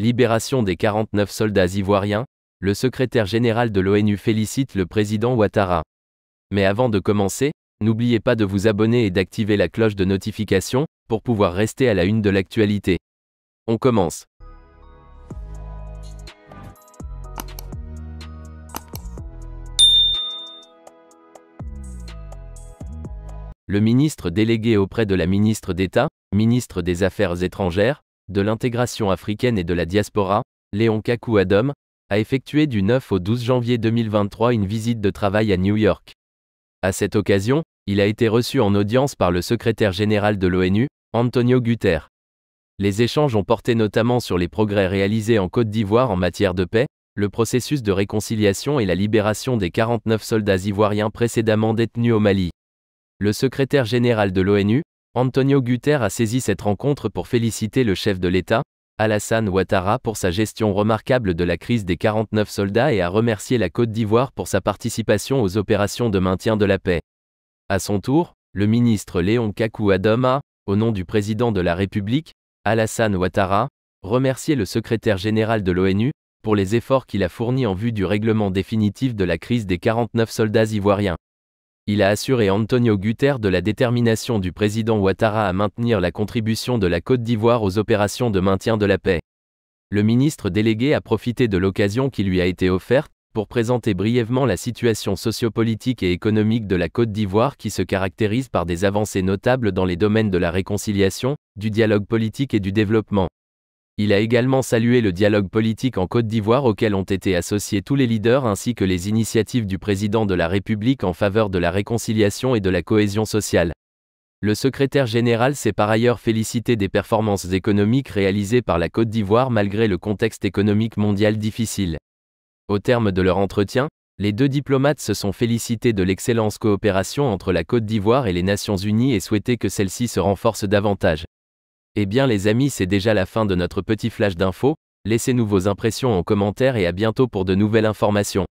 Libération des 49 soldats ivoiriens, le secrétaire général de l'ONU félicite le président Ouattara. Mais avant de commencer, n'oubliez pas de vous abonner et d'activer la cloche de notification pour pouvoir rester à la une de l'actualité. On commence. Le ministre délégué auprès de la ministre d'État, ministre des Affaires étrangères, de l'intégration africaine et de la diaspora, Léon Kaku adam a effectué du 9 au 12 janvier 2023 une visite de travail à New York. À cette occasion, il a été reçu en audience par le secrétaire général de l'ONU, Antonio Guterres. Les échanges ont porté notamment sur les progrès réalisés en Côte d'Ivoire en matière de paix, le processus de réconciliation et la libération des 49 soldats ivoiriens précédemment détenus au Mali. Le secrétaire général de l'ONU, Antonio Guterres a saisi cette rencontre pour féliciter le chef de l'État, Alassane Ouattara, pour sa gestion remarquable de la crise des 49 soldats et a remercié la Côte d'Ivoire pour sa participation aux opérations de maintien de la paix. À son tour, le ministre Léon Kakou a, au nom du président de la République, Alassane Ouattara, remercié le secrétaire général de l'ONU pour les efforts qu'il a fournis en vue du règlement définitif de la crise des 49 soldats ivoiriens il a assuré Antonio Guterres de la détermination du président Ouattara à maintenir la contribution de la Côte d'Ivoire aux opérations de maintien de la paix. Le ministre délégué a profité de l'occasion qui lui a été offerte pour présenter brièvement la situation sociopolitique et économique de la Côte d'Ivoire qui se caractérise par des avancées notables dans les domaines de la réconciliation, du dialogue politique et du développement. Il a également salué le dialogue politique en Côte d'Ivoire auquel ont été associés tous les leaders ainsi que les initiatives du président de la République en faveur de la réconciliation et de la cohésion sociale. Le secrétaire général s'est par ailleurs félicité des performances économiques réalisées par la Côte d'Ivoire malgré le contexte économique mondial difficile. Au terme de leur entretien, les deux diplomates se sont félicités de l'excellente coopération entre la Côte d'Ivoire et les Nations Unies et souhaité que celle-ci se renforce davantage. Eh bien les amis, c'est déjà la fin de notre petit flash d'infos. laissez-nous vos impressions en commentaire et à bientôt pour de nouvelles informations.